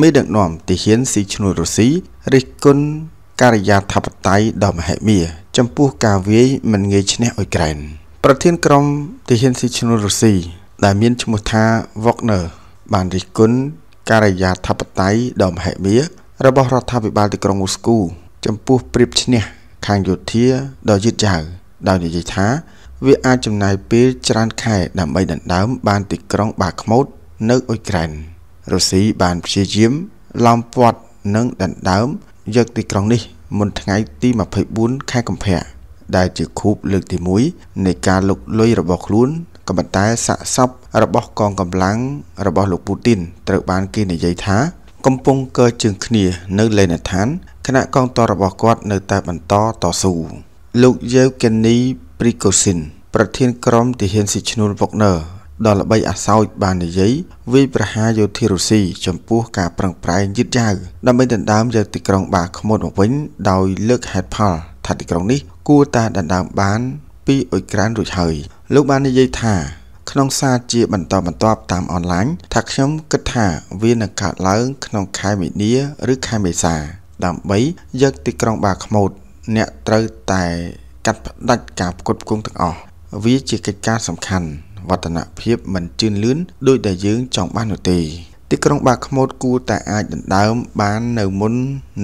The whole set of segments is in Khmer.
មេដឹកនាំទាហានស៊ីឈ្នួលរុស្ស៊ីរិះគន់ការិយាធិបតេយ្យដ៏មហិមាចំពោះការវាយមិនងាយឈ្នះអ៊ុយក្រែនប្រធានក្រុមទាហានស៊ីឈ្នួលរុស្ស៊ីដែលមានឈ្មោះថា Wagner បានរិះគន់ការិយាធិបតេយ្យដ៏មហិមារបស់រដ្ឋាភិបាលទីក្រុងមូស្គូចំពោះព្រៀបឈ្នះ ខាងយោធាដ៏យឺតយ៉ាវដោយនិយាយថា វាអាចចំណាយពេលច្រើន ខែដើម្បីដណ្ដើម បានទីក្រុង បាខ្មូតនៅអ៊ុយក្រែន។រុស្ស៊ីបានព្យាយាមឡោមព័ទ្ធនិងដណ្ដើមយកទីក្រុងនេះ មុនថ្ងៃទី24ខែកុម្ភៈដែលជាខូបលើកទី1នៃការលុកលុយរបស់ខ្លួនក៏ប៉ុន្តែសាកសពរបស់កងកម្លាំងរបស់លោកពូទីនត្រូវ បានគេនិយាយថាកំពុងកើជើងគ្នានៅលេណឋានគណៈកងទ័ពរបស់គាត់នៅតែបន្តតស៊ូលោកយេវកេនីព្រីកូស៊ីនប្រធានក្រុមទាហានស៊ីឈ្នួនវុកណឺដ៏ល្បីអាសោចបាននិយាយវាយប្រហារយោធារុស្ស៊ីចំពោះការប្រឹងប្រែងយឺតយ៉ាវដើម្បីដណ្ដើមយកទីក្រុងបាខ្មុតមកវិញដោយលើកហេតុផល ថាទីក្រុងនេះគួរតែដណ្ដើម បាន ពីអ៊ុយក្រែនរួចហើយលោកបាននិយាយថា ក្នុងសារជាបន្តបន្ទាប់តាមអនឡាញថាខ្ញុំគិតថាវានឹងកើតឡើង ក្នុងខែមីនា ឬខែមេសា ដើម្បីយកទីក្រុងបាខ្មូត អ្នកត្រូវតែកាត់ផ្ដាច់ការផ្គត់ផ្គង់ទាំងអស់វាជាកិច្ចការសំខាន់វឌ្ឍនភាពមិនជឿនលឿនដូចដែលយើងចង់បាននោះទេទីក្រុងបាខ្មូតគួរតែអាចដណ្ដើម បាននៅមុន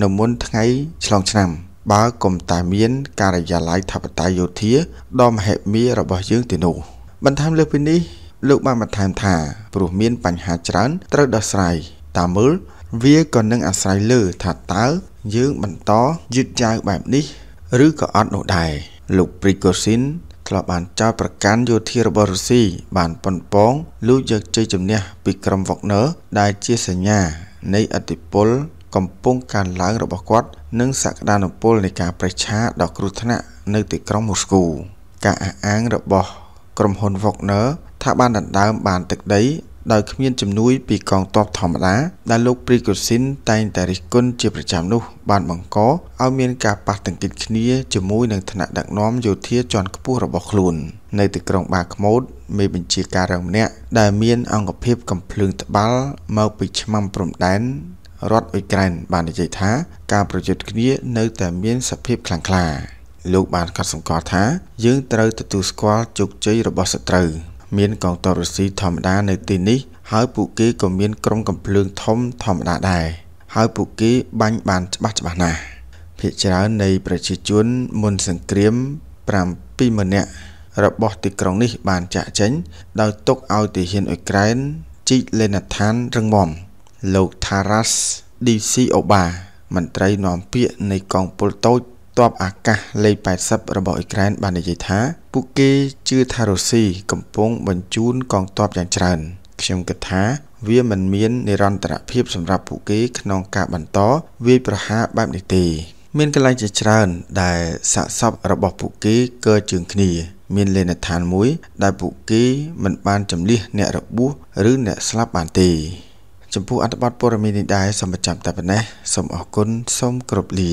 នៅមុនថ្ងៃឆ្លងឆ្នាំ បើកុំតែមាន ការិយាល័យថបតយោធាដ៏មហិមារបស់យើងទីនោះបន្ថែមលើពីនេះ លោកបានបន្ថែមថាព្រោះមានបញ្ហាច្រើន ត្រូវដោះស្រាយតាមមើលវាក៏នឹងអាស្រ័យលើថាតើ យើងបន្តយឺតយ៉ាវបែបនេះ ឬក៏អត់នោះដែរលោកព្រីកូស៊ីនធ្លាប់បានចោទប្រកាន់យោធារបស់រុស្ស៊ីបានប៉ុនប៉ងលូយកជ័យជំនះពីក្រុមវ៉ាក់ណឺដែលជាសញ្ញា នៃអធិបុលកំពុងកើនឡើងរបស់គាត់ និងសក្តានុពលនៃការប្រឆាដល់គ្រោះថ្នាក់នៅទីក្រុងមូស្គូការអះអាងរបស់ក្រុមហ៊ុន Wagner ថាបានដណ្ដើមបានទឹកដីដោយគ្មានជំនួយពីកងទ័ពធម្មតាដែលលោកព្រីកូស៊ីនតែងតែរិះគន់ជាប្រចាំនោះបានបង្កឲ្យមានការប៉ះទង្គិចគ្នាជាមួយនឹងថ្នាក់ដឹកនាំយោធាជាន់ខ្ពស់របស់ខ្លួននៅទីក្រុងបាក្មូតមេបញ្ជាការរងម្នាក់ដែលមានអង្គភាពកំភ្លើងត្បាល់មកពីឆ្មាំព្រំដែនរដ្ឋអ៊ុយក្រែនបាននិយាយថាការប្រយុទ្ធគ្នានៅតែមានសភាពខ្លាំងក្លាលោកបានកត់សម្គាល់ថាយើងត្រូវទទួលស្គាល់ជោគជ័យរបស់សត្រូវមានកងទ័ពរុស្ស៊ីធម្មតានៅទីនេះហើយពួកគេក៏មានក្រុមកំភ្លើងធំធម្មតាដែរហើយពួកគេបាញ់បានច្បាស់ច្បាស់ណាស់ភាគច្រើននៃប្រជាជនមុនសង្គ្រាម7ម៉ឺននាក់របស់ទីក្រុងនេះបានចាក់ចេញដោយទុកឲ្យទាហានអ៊ុយក្រែនជីកលេណឋានរឹងមាំលោក Taras DC Oba មន្ត្រីនាំពាក្យនៃកងពលតូចទ័ពអាកាសលេខ80របស់អ៊ុយក្រែនបាននិយាយថាពួកគេជឿថារុស្ស៊ីកំពុងបញ្ជូនកងទ័ពយ៉ាងច្រើន ខ្ញុំគិតថាវាមិនមាននិរន្តរភាពសម្រាប់ពួកគេក្នុងការបន្តវាយប្រហារបែបនេះទេ មានកន្លែងជាច្រើន ដែលសាកសពរបស់ពួកគេកើជើងគ្នា មានលេនដ្ឋានមួយ ដែលពួកគេមិនបានចម្លៀសអ្នករបួសឬអ្នកស្លាប់បានទេចំពោះអត្ថបទព័ត៌មាននេះដែរសូមបញ្ចប់តែប៉ុណ្ណេះសូមអរគុណសូមគោរពលា